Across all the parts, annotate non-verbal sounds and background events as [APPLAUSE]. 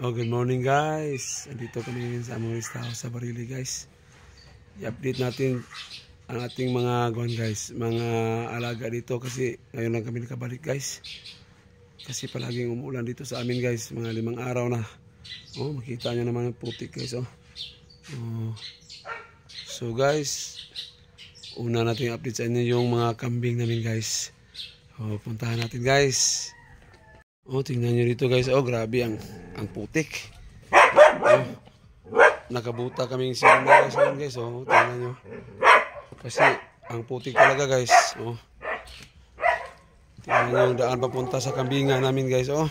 Oh, good morning guys. Andito kami ngayon sa among rest house sa Barili guys. I-update natin ang ating mga gone guys. Mga alaga dito kasi ngayon lang kami nakabalik guys. Kasi palaging umuulan dito sa amin guys. Mga limang araw na. Oh, makita nyo naman ang putik guys oh. oh. So guys, una natin update sa inyo yung mga kambing namin guys. Oh, puntahan natin guys. Oh, tingnan niyo rito guys. Oh, grabe ang, ang putik. Oh, nakabuta kaming Mama guys ngayon guys. Oh, tingnan niyo. Kasi ang putik talaga guys. Oh. Tingnan niyo yung daan papunta sa kambinga namin guys. Oh,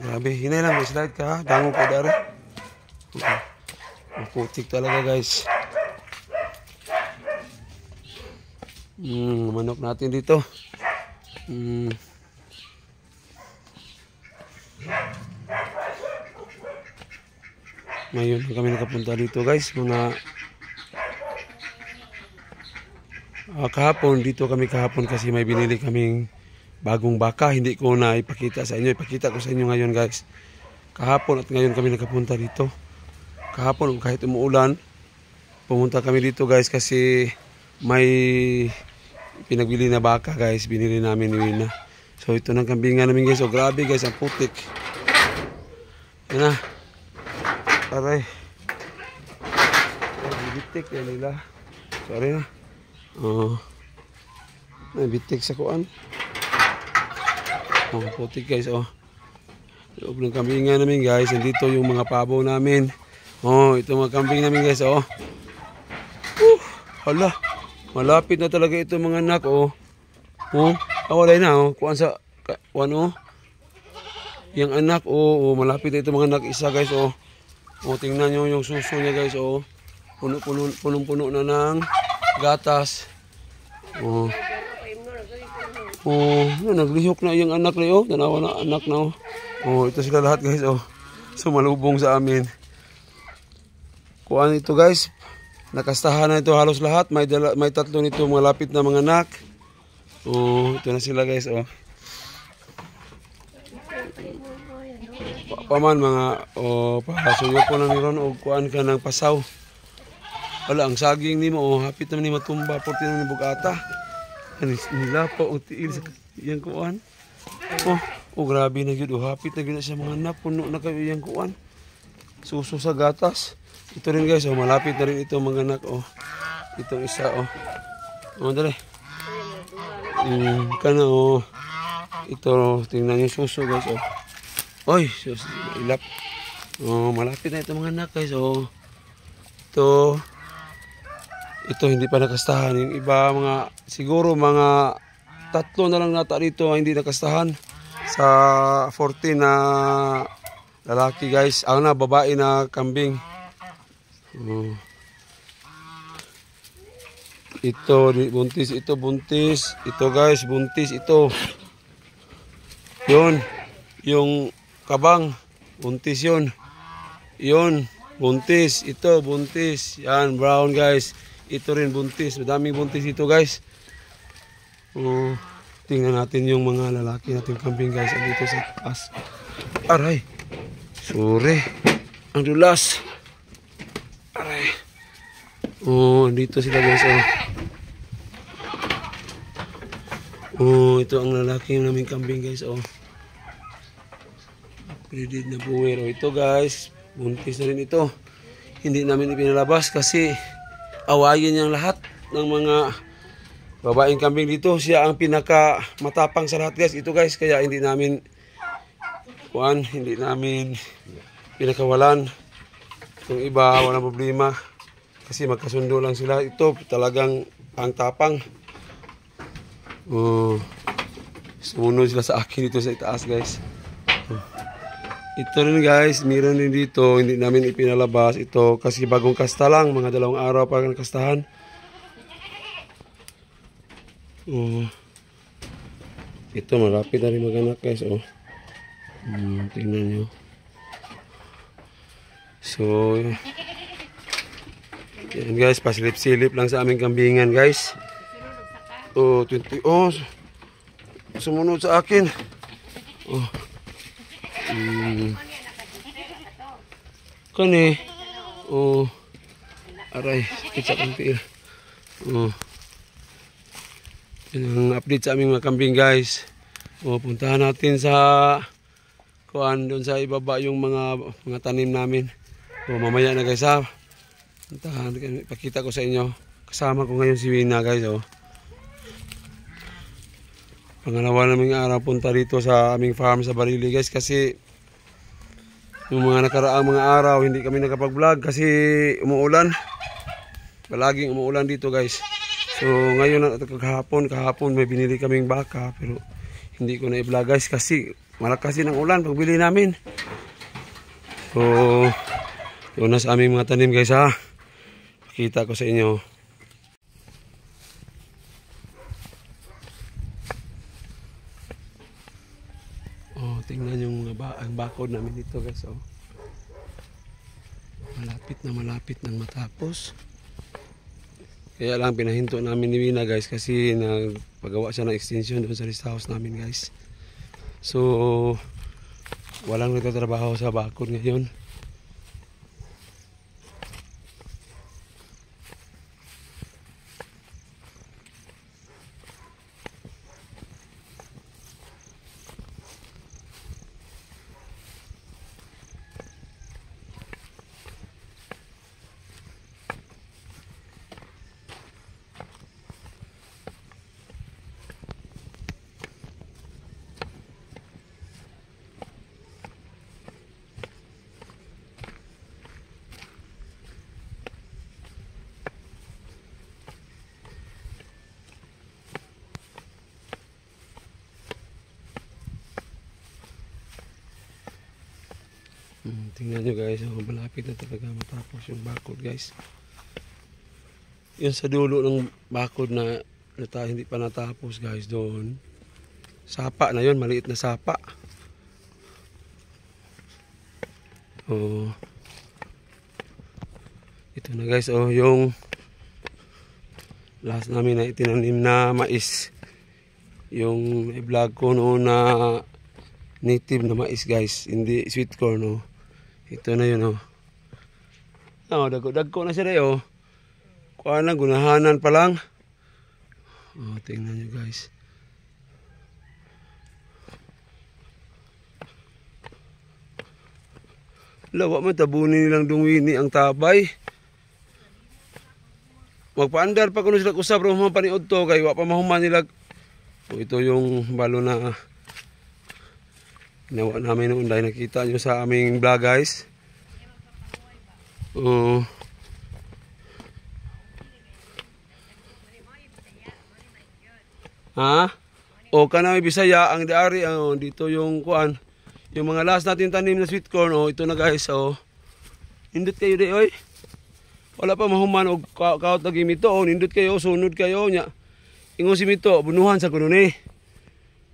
grabe. Hinay lang. May slide ka. Dango ka dari. Ang putik talaga guys. Mm, manok natin dito. Mm. ngayon kami nakapunta dito guys muna uh, kahapon dito kami kahapon kasi may binili kaming bagong baka hindi ko na ipakita sa inyo ipakita ko sa inyo ngayon guys kahapon at ngayon kami nakapunta dito kahapon kahit umuulan pumunta kami dito guys kasi may pinagbili na baka guys binili namin ni Wina so ito ng kambingan namin guys so grabe guys ang putik yan na Aray. Nabitik na nila. Sorry na. Oo. Uh, nabitik sa kuan. Oh, putik guys, oh. Loob ng kambingan namin guys. Andito yung mga pabo namin. Oh, ito mga kambing namin guys, oh. Uh, hala. Malapit na talaga ito mga anak, oh. Oh, awalay ah, na, oh. Kuan sa, kuan, oh. Yung anak, oh, oh. Malapit na ito mga anak. Isa guys, oh. O tingnan nyo yung suso niya guys. O punong-puno punong, puno na ng gatas. O. O ano, naglihok na yung anak na o. Tanawa na anak na o. O ito sila lahat guys o. Sumalubong sa amin. Kuhaan ito guys. Nakastahan na ito halos lahat. May, dala, may tatlo nito malapit na mga anak. O ito na sila guys o. paman mga o oh, pasuyo po nang ron og kuan ka ng pasaw. Wala ang saging nimo oh, hapit naman ni matumba porti na ni bugata. Ani nila po og tiil sa yang kuan. Oh, oh grabe na gyud oh, hapit na gyud sa mga anak puno na kayo yang kuan. Suso sa gatas. Ito rin guys, oh, malapit na rin ito mga anak oh. Itong isa oh. Oh, dali. Mm, kana oh. Ito, tingnan niyo suso guys oh. Oy, so, ilap. Oh, malapit na ito mga anak guys. Oh. ito, ito hindi pa nakastahan. Yung iba mga, siguro mga tatlo na lang nata dito hindi nakastahan sa 14 na lalaki guys. Ang na, babae na kambing. Oh. Ito, buntis, ito, buntis. Ito guys, buntis, ito. Yun. Yung kabang. Buntis yun. Yun. Buntis. Ito, buntis. Yan, brown guys. Ito rin buntis. Madaming buntis ito guys. Uh, tingnan natin yung mga lalaki natin kambing guys. Dito sa taas. Aray. Sure. Ang dulas. Aray. Oh, dito sila guys. Oh. Oh, ito ang lalaki ng naming kambing guys. Oh breeded na buwero Ito guys, buntis na rin ito. Hindi namin ipinalabas kasi awayin niyang lahat ng mga babaeng kambing dito. Siya ang pinaka matapang sa lahat guys. Ito guys, kaya hindi namin kuan, hindi namin pinakawalan. Yung iba, walang problema. Kasi magkasundo lang sila. Ito talagang ang tapang. Oh, sumunod sila sa akin dito sa itaas guys. Ito rin guys, meron din dito, hindi namin ipinalabas ito kasi bagong kasta lang, mga dalawang araw pa ng kastahan. Oh. Ito malapit na rin maganak guys, oh. Hmm, tingnan nyo. So, yan guys, pasilip-silip lang sa aming kambingan guys. Oh, 20, oh, sumunod sa akin. Oh. Mm. Kani. Oh. Aray, kita kong tiil. Oh. Yan ang update sa aming mga kambing guys. Oh, puntahan natin sa kuan doon sa ibaba yung mga mga tanim namin. Oh, mamaya na guys ha. Puntahan, pakita ko sa inyo. Kasama ko ngayon si Wina guys oh. Pangalawa naming araw punta rito sa aming farm sa Barili guys kasi yung mga nakaraang mga araw hindi kami nakapag-vlog kasi umuulan. Palaging umuulan dito guys. So ngayon kahapon kahapon may binili kaming baka pero hindi ko na i-vlog guys kasi malakas din ang ulan pagbili namin. So yun na sa aming mga tanim guys ha. Kita ko sa inyo. Tingnan yung ba ang bako namin dito guys oh. Malapit na malapit nang matapos. Kaya lang pinahinto namin ni Wina guys kasi nagpagawa siya ng extension doon sa rest house namin guys. So walang nagtatrabaho sa bakod ngayon. Hmm, tingnan nyo guys, oh, malapit na talaga matapos yung bakod guys. Yan sa dulo ng bakod na, na ta, hindi pa natapos guys doon. Sapa na yon maliit na sapa. Oh. Ito na guys, oh yung last namin na itinanim na mais. Yung i-vlog ko noon na native na mais guys, hindi sweet corn oh. Ito na yun, oh. Oh, dagko-dagko na sila, eh, oh. Kuha na, gunahanan pa lang. Oh, tingnan niyo guys. Lawa man, tabuni nilang dungwini ang tabay. Magpaandar pa kuno sila kusap, pero humapaniod to, kay wapa mahuman nila. Oh, ito yung balo na, ah. Ginawa namin noon dahil nakita nyo sa aming vlog guys. Uh, ha? O kanami Bisaya ang diari ah, oh, dito yung kuan. Yung mga last natin tanim na sweet corn oh, ito na guys oh. Indot kayo di oy. Wala pa mahuman og kaot na gimito oh, nindot kayo, sunod kayo nya. Ingon si mito, bunuhan sa kuno ni.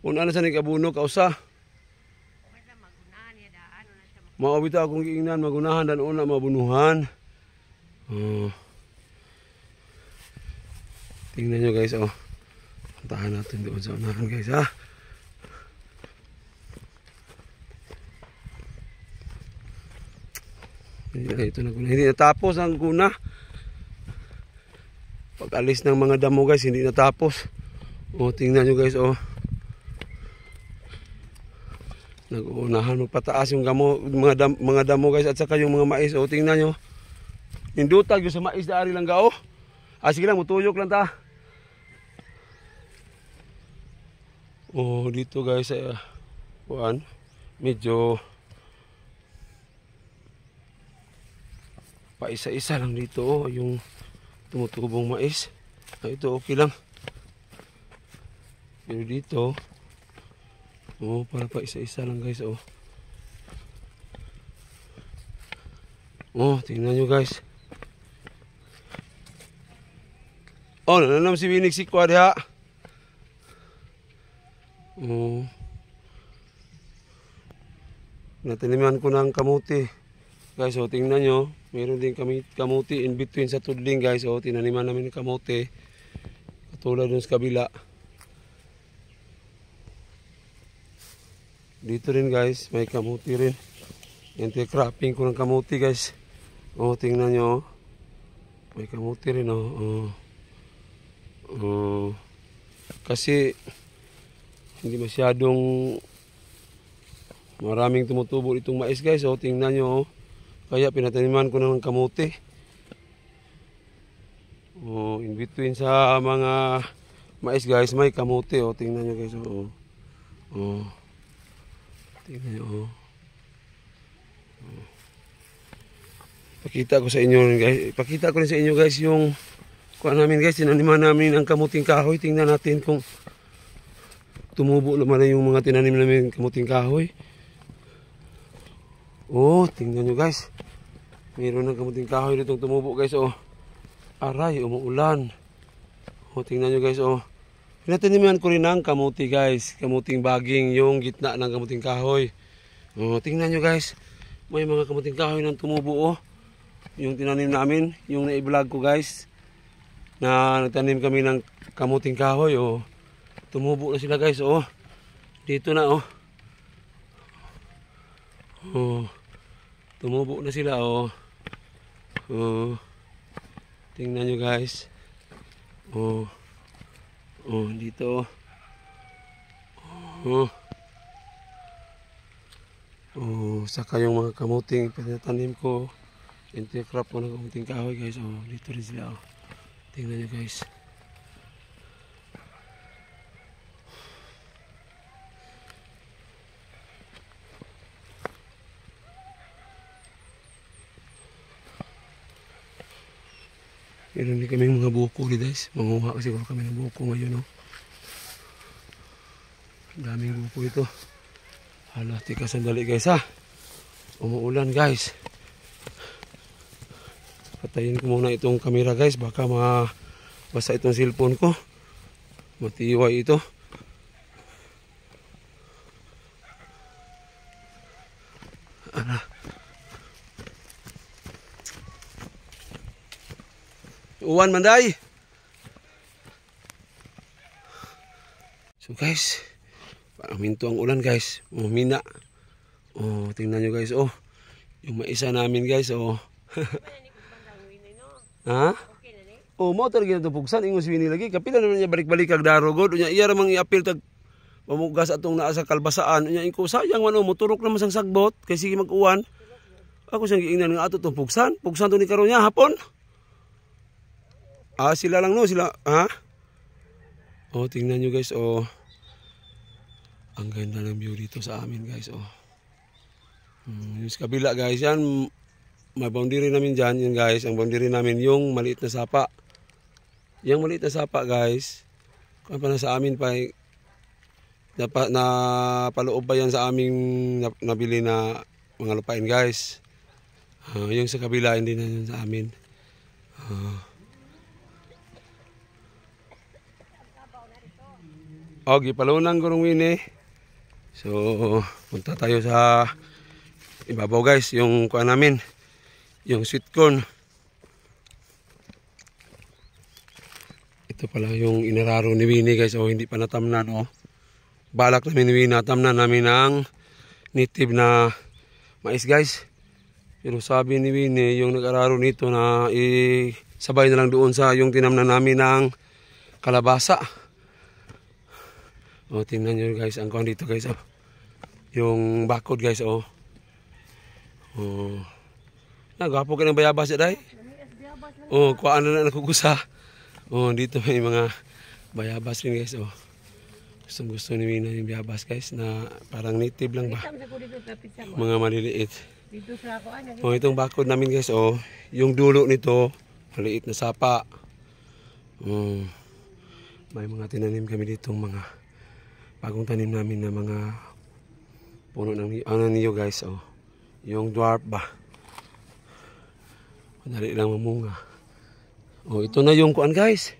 Una na sa nikabuno kausa. usa. Maawita akong giingnan, magunahan, dan una mabunuhan. Oh. Tingnan nyo guys, oh. Puntahan natin doon sa unahan guys, ha. Ah. Ito na guna. Hindi natapos ang guna. Pag alis ng mga damo guys, hindi natapos. Oh, tingnan nyo guys, oh. Nag-uunahan pataas yung gamo, mga, dam, mga damo guys at saka yung mga mais. O tingnan nyo. Nindutag yung sa mais na lang gao. Ah sige lang, mutuyok lang ta. Oh, dito guys ay uh, kuan medyo pa isa-isa lang dito oh, yung tumutubong mais. Ah, ito okay lang. Pero dito oh, para pa isa-isa lang guys, oh. Oh, tingnan nyo guys. Oh, nananam si Binig si Kwad ha. Oh. Natiniman ko ng kamuti. Guys, oh, tingnan nyo. Meron din kami kamuti in between sa tudling guys. Oh, tinaniman namin ng kamuti. Katulad dun sa kabila. Dito rin guys, may kamuti rin. Anti-cropping ko ng kamuti guys. O, oh, tingnan nyo. Oh. May kamuti rin o. Oh. oh. Oh. Kasi, hindi masyadong maraming tumutubo itong mais guys. O, tingnan nyo. Oh. Kaya pinataniman ko ng kamuti. oh, in between sa mga mais guys, may kamuti. O, tingnan nyo guys. O, oh. Tingnan nyo, oh. oh. Pakita ko sa inyo guys. Pakita ko rin sa inyo guys yung kuan namin guys. Tinaniman namin ang kamuting kahoy. Tingnan natin kung tumubo naman yung mga tinanim namin kamuting kahoy. Oh, tingnan nyo guys. Meron ng kamuting kahoy nitong tumubo guys. Oh, aray, umuulan. Oh, tingnan nyo guys. Oh, Pinatiniman ko rin ng kamuti guys. Kamuting baging yung gitna ng kamuting kahoy. Oh, tingnan nyo guys. May mga kamuting kahoy nang tumubo oh. Yung tinanim namin, yung nai-vlog ko guys. Na nagtanim kami ng kamuting kahoy oh. Tumubo na sila guys oh. Dito na oh. Oh. Tumubo na sila oh. Oh. Tingnan nyo guys. Oh. Oh, dito. Oh. Oh, saka yung mga kamuting pinatanim ko. Intercrop ko ng kamuting kahoy guys. Oh, dito rin sila. Oh. Tingnan nyo guys. Meron din kami mga buko ni guys. Manguha kasi siguro kami ng buko ngayon. No? Daming buko ito. Hala, tika sandali guys ha. Umuulan guys. Patayin ko muna itong camera guys. Baka mabasa itong cellphone ko. Matiway ito. Ala. Uwan man day. So guys, parang minto ang ulan guys. Oh, mina. Oh, tingnan nyo guys. Oh, yung maisa namin guys. Oh. [LAUGHS] ha? Oh, mo tar gina pugsan ingon si Winnie lagi. Kapila naman niya balik-balik kag daro god. Unya iya ramang iapil tag mamugas atong naasa kalbasaan. Unya inko sayang man oh, moturok naman sang sagbot kay sige mag-uwan. Ako siyang giingnan nga ato tong pugsan. Pugsan to ni karon niya hapon. Ah, sila lang no, sila, ha? Oh, tingnan nyo guys, oh. Ang ganda ng view dito sa amin guys, oh. Mm, yung sa kabila guys, yan, may boundary namin dyan, yan guys. Ang boundary namin, yung maliit na sapa. Yung maliit na sapa guys, kung pa na sa amin pa, eh, na, na paloob pa yan sa aming nabili na mga lupain guys. Uh, yung sa kabila, hindi na yun sa amin. Uh, O, gipalunan ko wini. So, punta tayo sa ibabaw guys, yung kuha namin. Yung sweet corn. Ito pala yung inararo ni Winnie guys. O, oh, hindi pa natamnan o. Oh. Balak namin ni Winnie, natamnan namin ng native na mais guys. Pero sabi ni Winnie, yung nag-araro nito na isabay na lang doon sa yung tinamnan namin ng kalabasa. Oh, tingnan niyo guys, ang kuhan dito guys, oh. Yung bakod guys, oh. Oh. Nagapo ka ng bayabas eh, dai. Oh, ko kuhaan na nakukusa. Oh, dito may mga bayabas rin guys, oh. Gusto gusto ni Mina yung bayabas guys na parang native lang ba? Mga maliliit. Oh, itong bakod namin guys, oh. Yung dulo nito, maliit na sapa. Oh. May mga tinanim kami ditong mga bagong tanim namin na mga puno ng ano niyo guys oh yung dwarf ba madali lang mamunga oh ito na yung kuan guys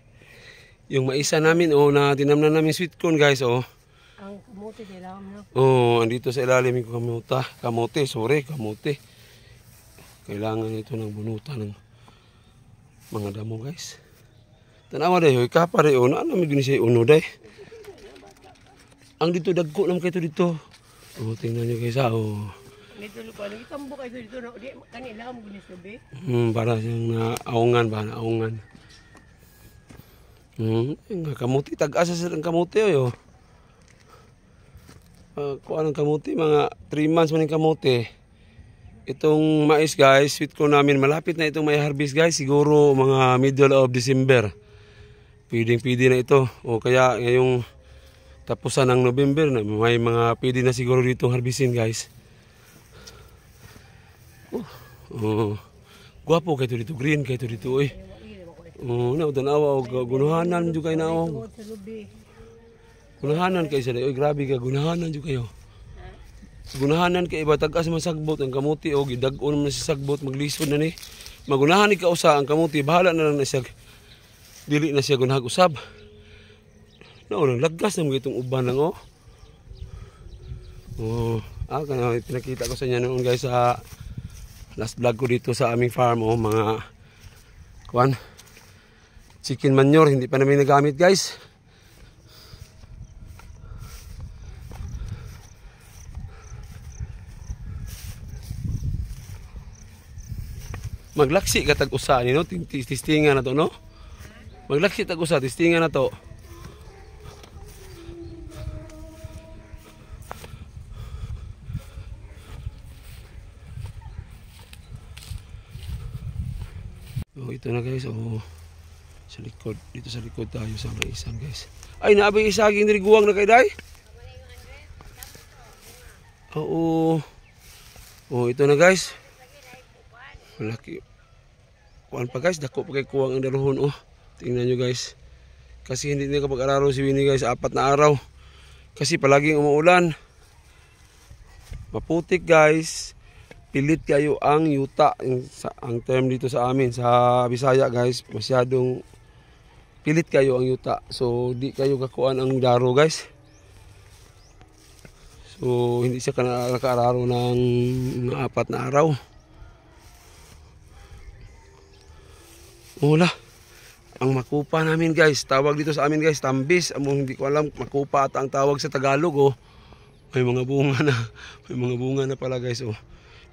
yung maisa namin oh na dinamnan namin sweet corn guys oh ang kamote nila oh andito sa ilalim yung kamuta kamote sorry kamote kailangan ito ng bunutan ng mga damo guys tanawa dayo ikapa dayo oh, na ano may ginisa uno day ang dito dagko lang kayo dito. Oh, tingnan niyo kayo ah, sa oh. Dito lupa ano itambo kayo dito na Di kanila mo gunis be. Hmm, para siyang aungan ba na aungan. Hmm, nga kamuti tag-asa sa kamuti oh. Uh, ah, kuan ang kamuti mga 3 months man ang kamuti. Itong mais guys, sweet ko namin malapit na itong may harvest guys, siguro mga middle of December. Pwedeng pwede na ito. O kaya ngayong tapusan ng November na may mga pwede na siguro dito harbisin guys oh, oh. guwapo kayo dito green kayo dito eh oh, na udan awa o oh, gunahanan dyan kayo na awa oh. gunahanan kayo sila oy grabe ka gunahanan dyan kayo gunahanan kay iba tagas masagbot ang kamuti o oh, gidagon na si sagbot maglisod na ni magunahan ni usa ang kamuti bahala na lang na siya dili na siya gunahag usab No, nang laggas ng itong uban lang oh. Oh, ah, kaya pinakita ko sa inyo noon guys sa ah, last vlog ko dito sa aming farm oh, mga kwan, chicken manure hindi pa namin nagamit guys. Maglaksi ka tag-usa ni no, tistingan na to no. Maglaksi tag-usa, tistingan na to. So oh, ito na guys, oh. Sa likod, dito sa likod tayo sa maisan guys. Ay, naabay isaging diriguwang na kay Day. Oo. Oh, ito na guys. Malaki. Kuan pa guys, dako pa kay kuwang ang daruhon oh. Tingnan nyo guys. Kasi hindi na kapag-araro si Winnie guys, apat na araw. Kasi palaging umuulan. Maputik guys pilit kayo ang yuta yung, sa, ang term dito sa amin sa Bisaya guys masyadong pilit kayo ang yuta so di kayo kakuan ang daro guys so hindi siya nakaararo ng, apat na araw mula ang makupa namin guys tawag dito sa amin guys tambis among hindi ko alam makupa at ang tawag sa Tagalog oh may mga bunga na [LAUGHS] may mga bunga na pala guys oh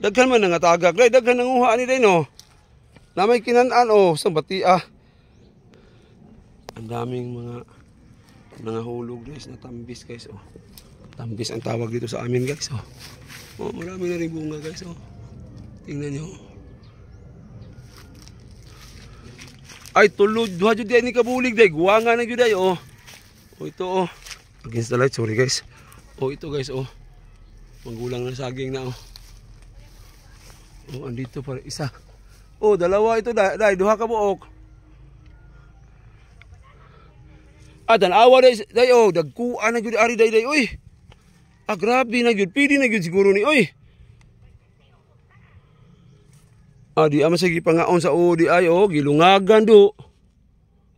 Daghan man nga tagak day, daghan nang uha ani day no. Na may kinan-an o oh, sa batia. Ah. Ang daming mga mga hulog guys na tambis guys oh. Tambis ang tawag dito sa amin guys oh. Oh, marami na rin bunga guys oh. Tingnan niyo. Ay tulod duha jud ni kabulig day, guwanga na jud day oh. Oh ito oh. Against the light, sorry guys. Oh ito guys oh. Manggulang na saging na oh. Oh, andito pa isa. Oh, dalawa ito dai, dai duha ka buok. Ah, tanawa dai dai oh, dagkuan na gyud ari dai dai oy. Ah, grabe na gyud, pidi na gyud siguro ni oy. Ah, di ama sa gipangaon sa odi ay oh, gilungagan do.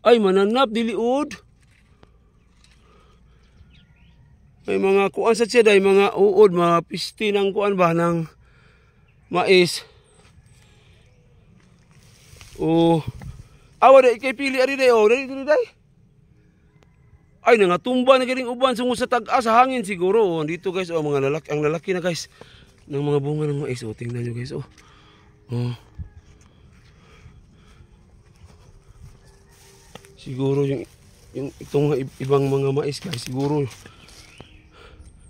Ay mananap diliod. May mga kuan sa siya dai mga uod, mga pisti ng kuan ba ng mais oh awa ah, dai kay pili ari dai oh dai dai ay nangatumba na galing uban sungo sa tag-a hangin siguro oh dito guys oh mga lalaki ang lalaki na guys ng mga bunga ng mais oh tingnan niyo guys oh oh siguro yung yung itong ibang mga mais guys siguro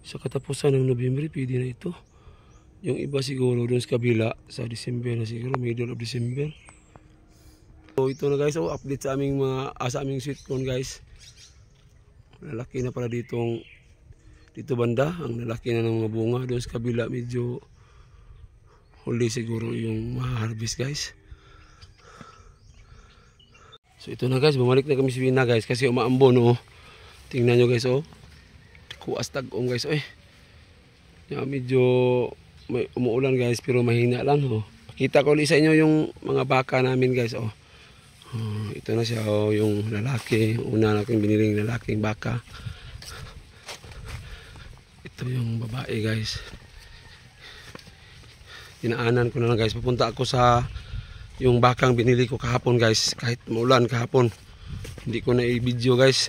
sa katapusan ng Nobyembre pwede na ito yung iba siguro dun sa kabila sa December siguro, middle of December. So ito na guys, oh, update sa aming mga ah, sa aming sweet corn guys. Lalaki na pala ditong dito banda, ang lalaki na ng mga bunga doon sa kabila medyo huli siguro yung ma-harvest guys. So ito na guys, bumalik na kami sa Vina guys kasi umaambon oh. Tingnan nyo guys oh. Kuas tag-om guys oh. Eh. Yeah, medyo may umuulan guys pero mahina lang oh. Pakita ko ulit sa inyo yung mga baka namin guys oh. oh ito na siya oh, yung lalaki, una natin biniling lalaking baka. Ito yung babae guys. Dinaanan ko na lang guys. Pupunta ako sa yung bakang binili ko kahapon guys. Kahit maulan kahapon. Hindi ko na i-video guys.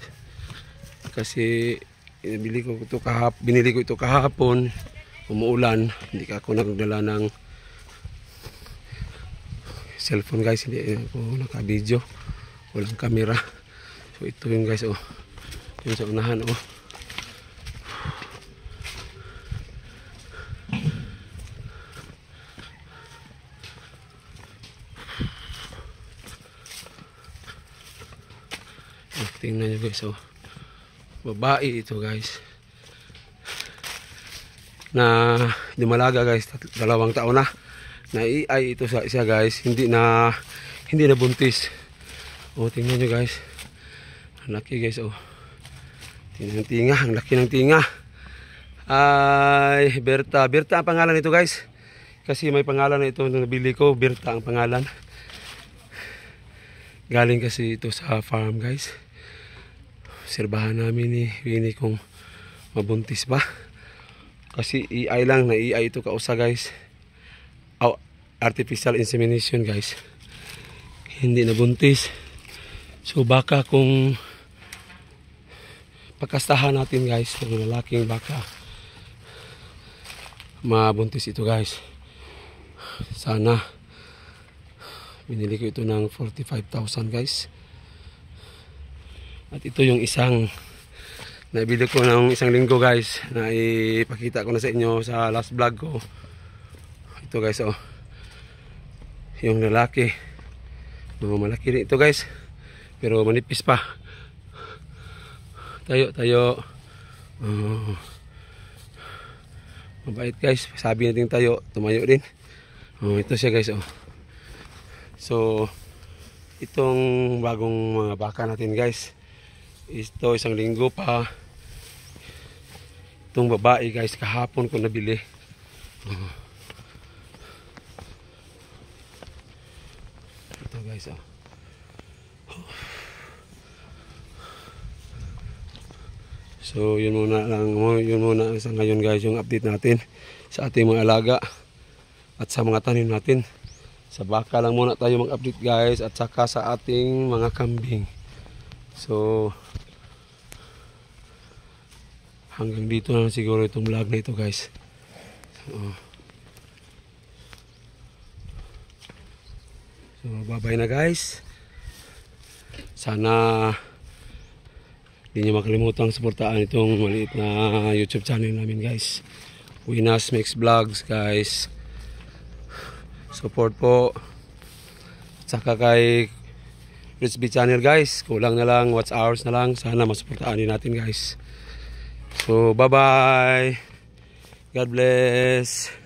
Kasi binili ko ito kahapon, binili ko ito kahapon umuulan hindi ka ako nagdala ng cellphone guys hindi eh, ako naka video walang camera so ito yung guys oh yun sa unahan oh Tingnan nyo guys, oh. Babae ito guys na dumalaga guys dalawang taon na na ay ito sa isa guys hindi na hindi na buntis o oh, tingnan nyo guys ang laki guys o oh. tingnan tinga ang laki ng tinga ay Berta Berta ang pangalan nito guys kasi may pangalan na ito na nabili ko Berta ang pangalan galing kasi ito sa farm guys obserbahan namin ni Winnie kung mabuntis ba kasi iay lang na iay ito kausa guys artificial insemination guys hindi nabuntis so baka kung pagkastahan natin guys ng lalaking baka mabuntis ito guys sana binili ko ito ng 45,000 guys at ito yung isang na video ko ng isang linggo guys na ipakita ko na sa inyo sa last vlog ko ito guys oh yung lalaki mga malaki rin ito guys pero manipis pa tayo tayo oh. mabait guys sabi natin tayo tumayo din oh, ito siya guys oh. so itong bagong mga baka natin guys ito isang linggo pa itong babae guys kahapon ko nabili ito guys oh. so yun muna lang yun muna sa ngayon guys yung update natin sa ating mga alaga at sa mga tanim natin sa baka lang muna tayo mag update guys at saka sa ating mga kambing so hanggang dito na siguro itong vlog na ito guys so, so bye bye na guys sana hindi nyo makalimutan suportaan itong maliit na youtube channel namin guys Winas Mix Vlogs guys support po tsaka kay Rich B Channel guys kulang na lang watch hours na lang sana masuportaan natin guys So, bye-bye. God bless.